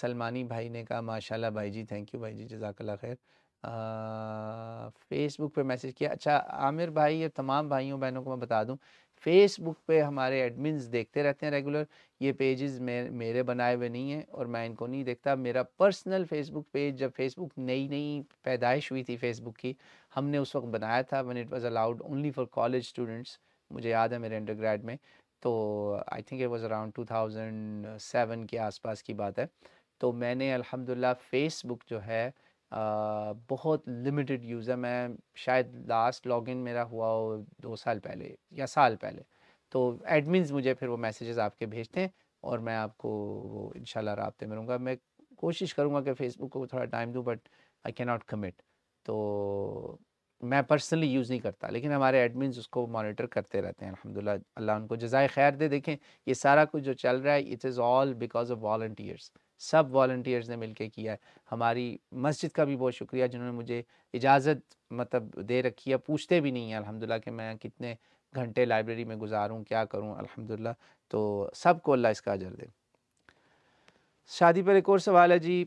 सलमानी भाई ने कहा माशाल्लाह भाई जी थैंक यू भाई जी जजाकल्ला खैर फेसबुक पे मैसेज किया अच्छा आमिर भाई और तमाम भाइयों बहनों को मैं बता दूँ फेसबुक पे हमारे एडमिन्स देखते रहते हैं रेगुलर ये पेजेस मेरे मेरे बनाए हुए नहीं हैं और मैं इनको नहीं देखता मेरा पर्सनल फेसबुक पेज जब फेसबुक नई नई पैदाइश हुई थी फेसबुक की हमने उस वक्त बनाया था when it was allowed only for college students मुझे याद है मेरे अंडर में तो I think it was around two K आसपास की बात है तो मैंने अल्हम्दुलिल्लाह फ़ेसबुक जो है आ, बहुत लिमिटेड यूज़र मैं शायद लास्ट लॉगिन मेरा हुआ हो दो साल पहले या साल पहले तो एडमिन्स मुझे फिर वो मैसेजेस आपके भेजते हैं और मैं आपको वो इन रबते में रहूँगा मैं कोशिश करूँगा कि फ़ेसबुक को थोड़ा टाइम दूँ but I can not commit तो मैं पर्सनली यूज़ नहीं करता लेकिन हमारे एडमिन उसको मॉनिटर करते रहते हैं अलहमदिल्ला अल्लाह उनको जजाय खैर दे देखें ये सारा कुछ जो चल रहा है it is all because of volunteers सब वॉल्टियर्स ने मिलके किया है हमारी मस्जिद का भी बहुत शुक्रिया जिन्होंने मुझे इजाज़त मतलब दे रखी है पूछते भी नहीं हैं अलहमदिल्ला कि मैं कितने घंटे लाइब्रेरी में गुजारूँ क्या करूँ अलहमदिल्ला तो सबको अल्लाह इसका अजर दे शादी पर एक और सवाल है जी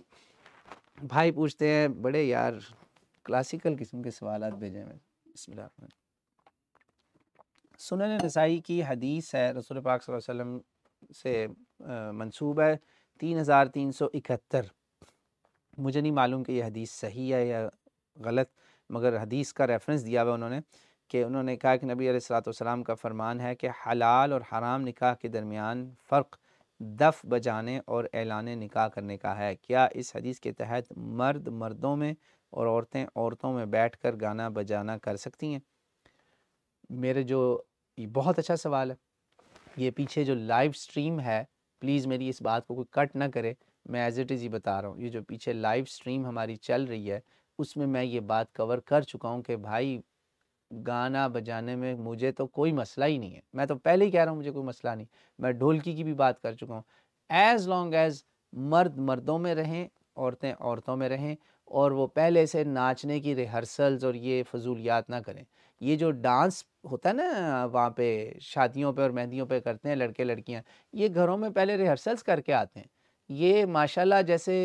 भाई पूछते हैं बड़े यार क्लासिकल किस्म के सवाल भेजे हैं बसमिल सुनन रसाई की हदीस है रसूल पाक से मंसूब है तीन हज़ार तीन सौ इकहत्तर मुझे नहीं मालूम कि यह हदीस सही है या गलत मगर हदीस का रेफरेंस दिया हुआ उन्होंने कि उन्होंने कहा कि नबी सलाम का फरमान है कि हलाल और हराम निकाह के दरमियान फ़र्क दफ बजाने और ऐलान निकाह करने का है क्या इस हदीस के तहत मर्द मर्दों में और औरतें औरतों में बैठकर गाना बजाना कर सकती हैं मेरे जो ये बहुत अच्छा सवाल है ये पीछे जो लाइव स्ट्रीम है प्लीज़ मेरी इस बात को कोई कट ना करे मैं एज़ इट इज़ ही बता रहा हूँ ये जो पीछे लाइव स्ट्रीम हमारी चल रही है उसमें मैं ये बात कवर कर चुका हूँ कि भाई गाना बजाने में मुझे तो कोई मसला ही नहीं है मैं तो पहले ही कह रहा हूँ मुझे कोई मसला नहीं मैं ढोलकी की भी बात कर चुका हूँ एज़ लॉन्ग एज़ मर्द मर्दों में रहें औरतें औरतों में रहें और वो पहले से नाचने की रिहर्सल्स और ये फजूलियात ना करें ये जो डांस होता है ना वहाँ पे शादियों पे और मेहंदियों पे करते हैं लड़के लड़कियाँ ये घरों में पहले रिहर्सल्स करके आते हैं ये माशाल्लाह जैसे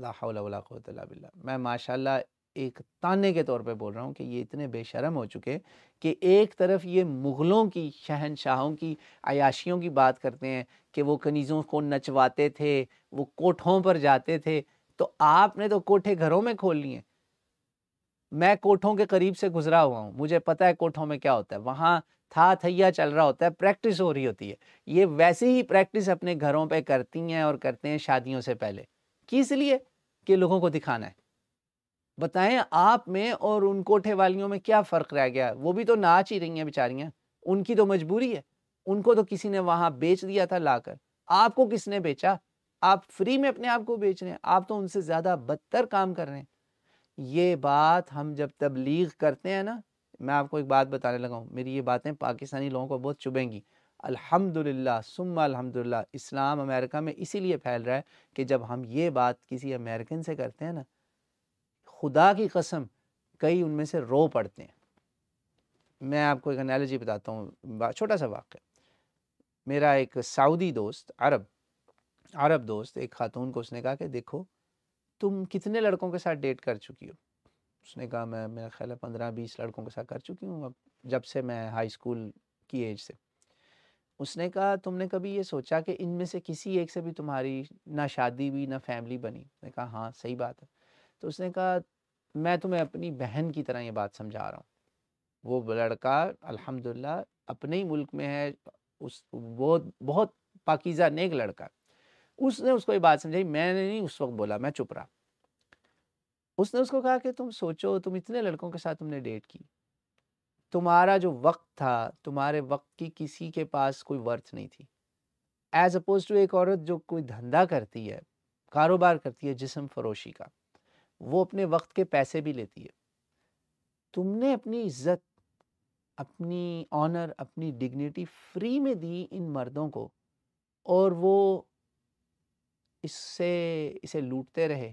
लाला मैं माशाल्लाह एक ताने के तौर पे बोल रहा हूँ कि ये इतने बेशरम हो चुके कि एक तरफ ये मुग़लों की शहनशाहों की अयाशियों की बात करते हैं कि वो कनीज़ों को नचवाते थे वो कोठों पर जाते थे तो आपने तो कोठे घरों में खोल लिए मैं कोठों के करीब से गुजरा हुआ हूं मुझे पता है कोठों में क्या होता है वहां था थैया चल रहा होता है प्रैक्टिस हो रही होती है ये वैसी ही प्रैक्टिस अपने घरों पे करती हैं और करते हैं शादियों से पहले किस लिए कि लोगों को दिखाना है बताएं आप में और उन कोठे वालियों में क्या फ़र्क रह गया वो भी तो नाच ही रही हैं बेचारियां उनकी तो मजबूरी है उनको तो किसी ने वहां बेच दिया था लाकर आपको किसने बेचा आप फ्री में अपने आप को बेच रहे हैं आप तो उनसे ज़्यादा बदतर काम कर रहे हैं ये बात हम जब तबलीग करते हैं ना मैं आपको एक बात बताने लगा हूँ मेरी ये बातें पाकिस्तानी लोगों को बहुत चुभेंगी अल्हम्दुलिल्लाह सुम्मा अल्हम्दुलिल्लाह इस्लाम अमेरिका में इसीलिए फैल रहा है कि जब हम ये बात किसी अमेरिकन से करते हैं ना खुदा की कसम कई उनमें से रो पड़ते हैं मैं आपको एक एनालॉजी बताता हूँ छोटा सा वाक्य मेरा एक सऊदी दोस्त अरब अरब दोस्त एक खातून को उसने कहा कि देखो तुम कितने लड़कों के साथ डेट कर चुकी हो उसने कहा मैं मेरा ख्याल है पंद्रह बीस लड़कों के साथ कर चुकी हूँ अब जब से मैं हाई स्कूल की एज से उसने कहा तुमने कभी ये सोचा कि इनमें से किसी एक से भी तुम्हारी ना शादी हुई ना फैमिली बनी उसने कहा हाँ सही बात है तो उसने कहा मैं तुम्हें अपनी बहन की तरह ये बात समझा रहा हूँ वो लड़का अलहमदिल्ला अपने ही मुल्क में है उस वो बहुत पाकिज़ा नेक लड़का उसने उसको ये बात समझाई मैंने नहीं उस वक्त बोला मैं चुप रहा उसने उसको कहा कि तुम सोचो तुम इतने लड़कों के साथ तुमने डेट की तुम्हारा जो वक्त था तुम्हारे वक्त की किसी के पास कोई वर्थ नहीं थी एज अपोज टू एक औरत जो कोई धंधा करती है कारोबार करती है जिसम फरोशी का वो अपने वक्त के पैसे भी लेती है तुमने अपनी इज्जत अपनी ऑनर अपनी डिग्निटी फ्री में दी इन मर्दों को और वो इससे इसे लूटते रहे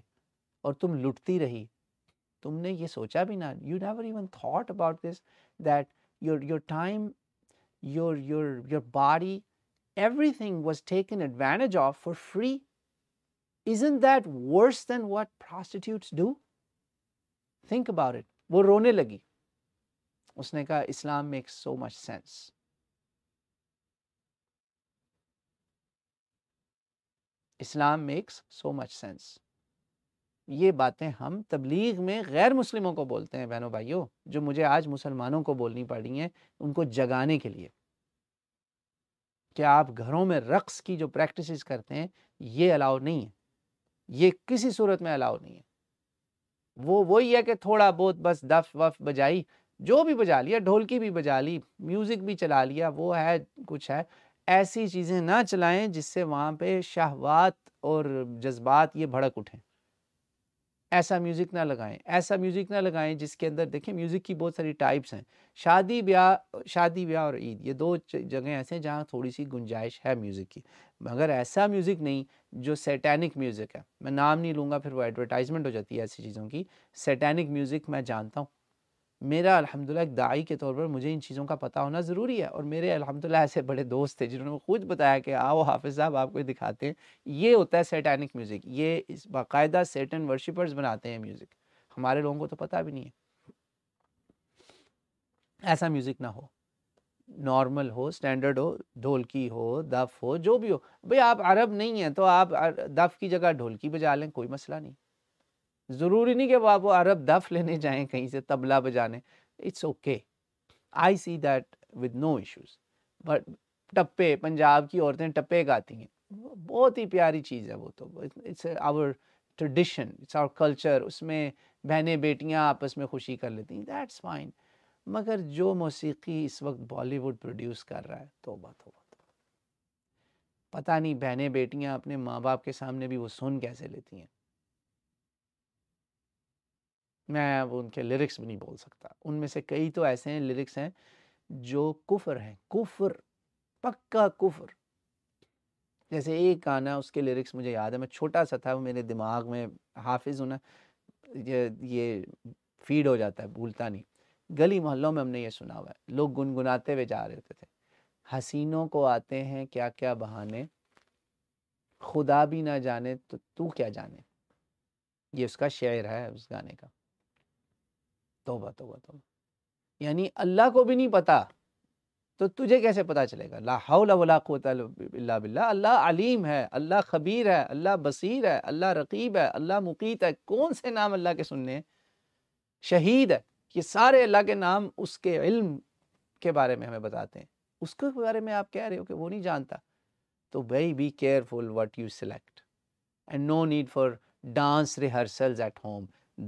और तुम लुटती रही तुमने ये सोचा भी ना you never even thought about this that your your time your your your body everything was taken advantage of for free isn't that worse than what prostitute do think about it वो रोने लगी उसने कहा Islam makes so much sense Islam makes so much sense ये बातें हम तबलीग में गैर मुस्लिमों को बोलते हैं बहनों भाइयों जो मुझे आज मुसलमानों को बोलनी पड़ी हैं उनको जगाने के लिए क्या आप घरों में रक्स की जो प्रैक्टिस करते हैं ये अलाउ नहीं है ये किसी सूरत में अलाउ नहीं है वो वही है कि थोड़ा बहुत बस दफ वफ बजाई जो भी बजा लिया ढोलकी भी बजा ली म्यूज़िक भी चला लिया वो है कुछ है ऐसी चीज़ें ना चलाएं जिससे वहाँ पे शहवात और जज्बात ये भड़क उठें ऐसा म्यूज़िक ना लगाएं ऐसा म्यूज़िक ना लगाएं जिसके अंदर देखें म्यूज़िक की बहुत सारी टाइप्स हैं शादी ब्याह शादी ब्याह और ईद ये दो जगह ऐसे हैं जहाँ थोड़ी सी गुंजाइश है म्यूज़िक की मगर ऐसा म्यूज़िक नहीं जो सैटेनिक म्यूज़िक है मैं नाम नहीं लूँगा फिर वो एडवर्टाइजमेंट हो जाती है ऐसी चीज़ों की सैटेनिक म्यूज़िक मैं जानता हूँ मेरा अल्हम्दुलिल्लाह एक दाई के तौर पर मुझे इन चीज़ों का पता होना ज़रूरी है और मेरे अल्हम्दुलिल्लाह ऐसे बड़े दोस्त थे जिन्होंने खुद बताया कि आओ हाफिज़ साहब आपको दिखाते हैं ये होता है सेटानिक म्यूज़िक ये इस बाकायदा सैटन वर्शिपर्स बनाते हैं म्यूज़िक हमारे लोगों को तो पता भी नहीं है ऐसा म्यूज़िक ना हो नॉर्मल हो स्टैंडर्ड हो ढोलकी हो दफ हो जो भी हो भाई आप अरब नहीं हैं तो आप दफ की जगह ढोलकी बजा लें कोई मसला नहीं ज़रूरी नहीं कि आप वो अरब दफ लेने जाएं कहीं से तबला बजाने it's okay I see that with no issues but टप्पे पंजाब की औरतें टप्पे गाती हैं बहुत ही प्यारी चीज़ है वो तो it's our tradition it's our culture उसमें बहनें बेटियां आपस में खुशी कर लेती हैं दैट्स फाइन मगर जो मौसीकी इस वक्त बॉलीवुड प्रोड्यूस कर रहा है तोबा तोबा पता नहीं बहनें बेटियां अपने माँ बाप के सामने भी वो सुन कैसे लेती हैं मैं अब उनके लिरिक्स भी नहीं बोल सकता उनमें से कई तो ऐसे हैं लिरिक्स हैं जो कुफर हैं कुफर पक्का कुफर जैसे एक गाना उसके लिरिक्स मुझे याद है मैं छोटा सा था वो मेरे दिमाग में हाफिज होना ये ये फीड हो जाता है भूलता नहीं गली मोहल्लों में हमने ये सुना हुआ है लोग गुनगुनाते हुए जा रहे थे, थे हसीनों को आते हैं क्या क्या बहाने खुदा भी ना जाने तो तू क्या जाने ये उसका शेर है उस गाने का तोबा तोबा तो यानी अल्लाह को भी नहीं पता तो तुझे कैसे पता चलेगा ला हौला वला बिल्ला अल्लाह अलीम है अल्लाह खबीर है अल्लाह बसीर है अल्लाह रकीब है अल्लाह मुकीत है कौन से नाम अल्लाह के सुनने शहीद है ये सारे अल्लाह के नाम उसके इल्म के बारे में हमें बताते हैं उसके बारे में आप कह रहे हो कि वो नहीं जानता तो very be careful what you select and no need for dance rehearsals at home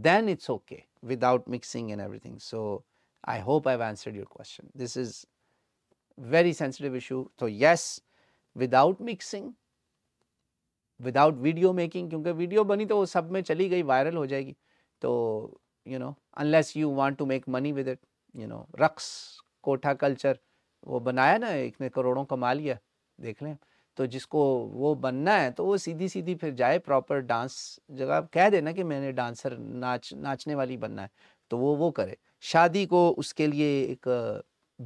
then it's okay without mixing and everything. So, I hope I have answered your question. This is very sensitive issue. So, yes without mixing without video making क्योंकि video बनी तो वो सब में चली गई viral हो जाएगी तो you know unless you want to make money with it you know रक्स कोठा कल्चर वो बनाया ना एक ने करोड़ों कमा लिया देख लें तो जिसको वो बनना है तो वो सीधी सीधी फिर जाए प्रॉपर डांस जगह कह देना कि मैंने डांसर नाच नाचने वाली बनना है तो वो वो करे शादी को उसके लिए एक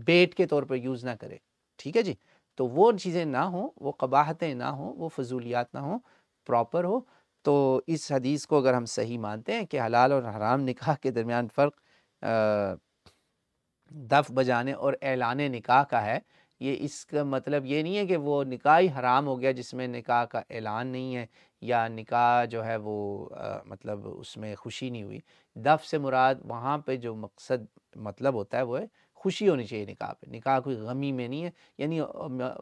बेट के तौर पर यूज़ ना करे ठीक है जी तो वो चीज़ें ना हो वो कबाहतें ना हो वो फजूलियात ना हो प्रॉपर हो तो इस हदीस को अगर हम सही मानते हैं कि हलाल और हराम निकाह के दरमियान फ़र्क दफ़ बजाने और एलान निकाह का है ये इसका मतलब ये नहीं है कि वो निकाह ही हराम हो गया जिसमें निकाह का ऐलान नहीं है या निकाह जो है वो आ, मतलब उसमें खुशी नहीं हुई दफ़ से मुराद वहाँ पे जो मकसद मतलब होता है वो है खुशी होनी चाहिए निकाह पे निकाह कोई गमी में नहीं है यानी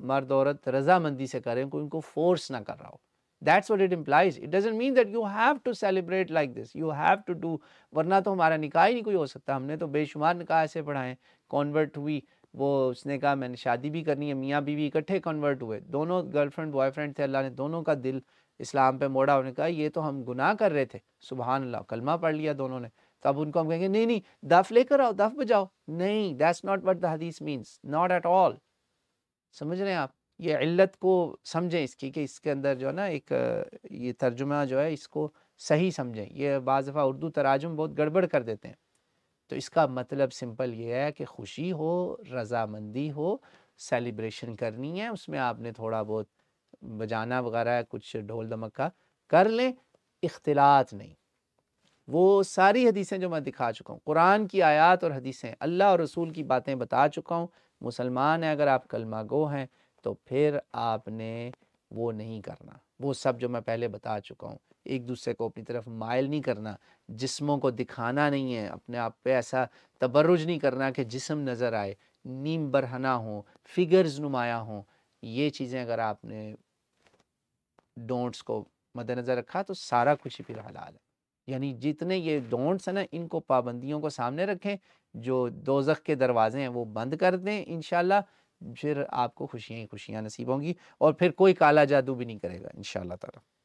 मर्द औरत रजामंदी से करें कोई उनको फोर्स ना कर रहा हो that's what it implies it doesn't mean that you have to celebrate like this you have to do वरना तो हमारा निकाह ही नहीं कोई हो सकता हमने तो बेशुमार निकाह ऐसे पढ़ाए कॉन्वर्ट हुई वो उसने कहा मैंने शादी भी करनी है मियाँ बीवी इकट्ठे कन्वर्ट हुए दोनों गर्लफ्रेंड बॉयफ्रेंड थे अल्लाह ने दोनों का दिल इस्लाम पे मोड़ा उन्होंने कहा ये तो हम गुनाह कर रहे थे सुबह अल्लाह कलमा पढ़ लिया दोनों ने तो अब उनको हम कहेंगे नहीं नहीं दफ लेकर आओ दफ बजाओ नहीं दैट्स नॉट वट दीस हदीस मीन्स नॉट एट ऑल समझ रहे हैं आप ये इल्लत को समझें इसकी कि इसके अंदर जो है ना एक ये तर्जुमा जो है इसको सही समझें ये बाज़ा उर्दू तराजुम बहुत गड़बड़ कर देते हैं तो इसका मतलब सिंपल ये है कि खुशी हो रजामंदी हो सेलिब्रेशन करनी है उसमें आपने थोड़ा बहुत बजाना वगैरह कुछ ढोल धमका कर लें इख्तलात नहीं वो सारी हदीसें जो मैं दिखा चुका हूँ कुरान की आयत और हदीसें अल्लाह और रसूल की बातें बता चुका हूँ मुसलमान हैं अगर आप कलमा गो हैं तो फिर आपने वो नहीं करना वो सब जो मैं पहले बता चुका हूँ एक दूसरे को अपनी तरफ मायल नहीं करना जिस्मों को दिखाना नहीं है अपने आप पे ऐसा तबरुज नहीं करना कि जिसम नज़र आए नीम बरहना हो फिगर्स नुमाया हो ये चीज़ें अगर आपने डोंट्स को मद्दनज़र रखा तो सारा कुछ ही फिर हलाल है यानी जितने ये डोंट्स हैं ना इनको पाबंदियों को सामने रखें जो दोजख के दरवाजे हैं वो बंद कर दें इन फिर आपको खुशियाँ ही खुशियाँ नसीब होंगी और फिर कोई काला जादू भी नहीं करेगा इन तला